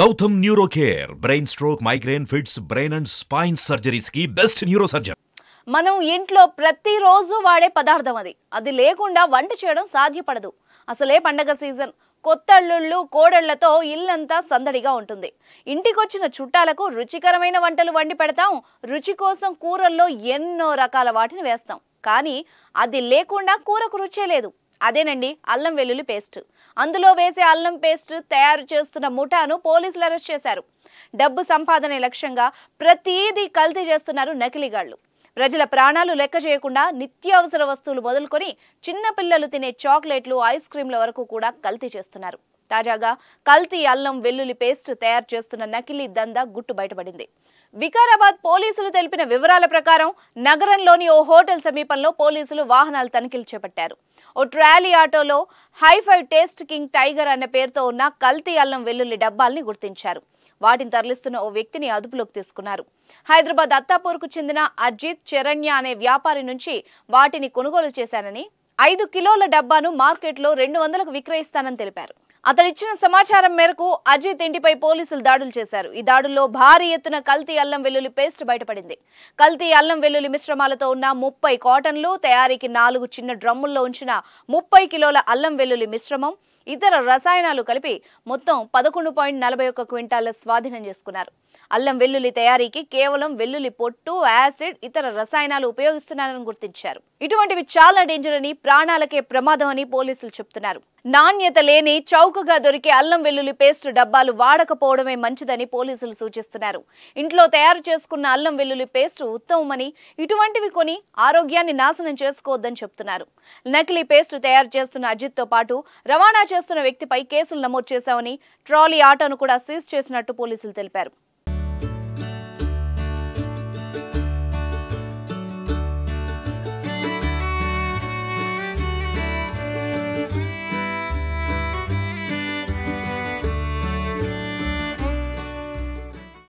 Gautam neuro care brain stroke migraine fits brain and spine surgeries కి best neuro surgeon మనం ఇంట్లో ప్రతిరోజు వాడే పదార్థం అది అది లేకుండా వంట చేయడం సాధ్యపడదు అసలే పండగ సీజన్ కొత్త అల్లుళ్ళు కోడళ్లతో ఇల్లంతా సందడిగా ఉంటుంది ఇంటికొచ్చిన చుట్టాలకు రుచికరమైన వంటలు వండి పెడతాం రుచి కోసం కూరల్లో ఎన్నో రకాల వాటిని వేస్తాం కానీ అది లేకుండా కూరకు రుచే లేదు అదేనండి అల్లం వెల్లుల్లి పేస్ట్ అందులో వేసే అల్లం పేస్ట్ తయారు చేస్తున్న ముఠాను పోలీసులు అరెస్ట్ చేశారు డబ్బు సంపాదనే లక్ష్యంగా ప్రతీదీ కల్తీ చేస్తున్నారు నకిలీగాళ్లు ప్రజల ప్రాణాలు లెక్క చేయకుండా నిత్యావసర వస్తువులు మొదలుకొని చిన్నపిల్లలు తినే చాక్లెట్లు ఐస్ క్రీంల వరకు కూడా కల్తీ చేస్తున్నారు తాజాగా కల్తీ అల్లం వెల్లుల్లి పేస్ట్ తయారు చేస్తున్న నకిలీ దందా గుట్టు బయటపడింది వికారాబాద్ పోలీసులు తెలిపిన వివరాల ప్రకారం నగరంలోని ఓ హోటల్ సమీపంలో పోలీసులు వాహనాలు తనిఖీలు చేపట్టారు ఓ ట్రాలీ ఆటోలో హైఫై టేస్ట్ కింగ్ టైగర్ అనే పేరుతో ఉన్న కల్తీ అల్లం వెల్లుల్లి డబ్బాల్ని గుర్తించారు వాటిని తరలిస్తున్న ఓ వ్యక్తిని అదుపులోకి తీసుకున్నారు హైదరాబాద్ అత్తాపూర్కు చెందిన అజిత్ చరణ్య అనే వ్యాపారి నుంచి వాటిని కొనుగోలు చేశానని ఐదు కిలోల డబ్బాను మార్కెట్లో రెండు వందలకు విక్రయిస్తానని తెలిపారు అతడిచ్చిన సమాచారం మేరకు అజిత్ ఇంటిపై పోలీసులు దాడులు చేశారు ఈ దాడుల్లో భారీ ఎత్తున కల్తీ అల్లం వెల్లుల్లి పేస్ట్ బయటపడింది కల్తీ అల్లం వెల్లుల్లి మిశ్రమాలతో ఉన్న ముప్పై కాటన్లు తయారీకి నాలుగు చిన్న డ్రమ్ముల్లో ఉంచిన ముప్పై కిలోల అల్లం వెల్లుల్లి మిశ్రమం ఇతర రసాయనాలు కలిపి మొత్తం పదకొండు పాయింట్ నలభై ఒక్క క్వింటాల స్వాధీనం చేసుకున్నారు అల్లం వెల్లుల్లి తయారీకి కేవలం వెల్లుల్లి పొట్టు యాసిడ్ ఇతర రసాయనాలు ఉపయోగిస్తున్నారని గుర్తించారు ఇటువంటివి చాలా డేంజర్ అని ప్రాణాలకే ప్రమాదం అని పోలీసులు చెప్తున్నారు నాణ్యత లేని చౌకగా దొరికే అల్లం వెల్లుల్లి పేస్ట్ డబ్బాలు వాడకపోవడమే మంచిదని పోలీసులు సూచిస్తున్నారు ఇంట్లో తయారు చేసుకున్న అల్లం వెల్లుల్లి పేస్ట్ ఉత్తమమని ఇటువంటివి కొని ఆరోగ్యాన్ని నాశనం చేసుకోవద్దని చెప్తున్నారు నకిలీ పేస్ట్ తయారు చేస్తున్న అజిత్తో పాటు రవాణా చేస్తున్న వ్యక్తిపై కేసులు నమోదు చేశామని ట్రాలీ ఆటోను కూడా సీజ్ చేసినట్టు పోలీసులు తెలిపారు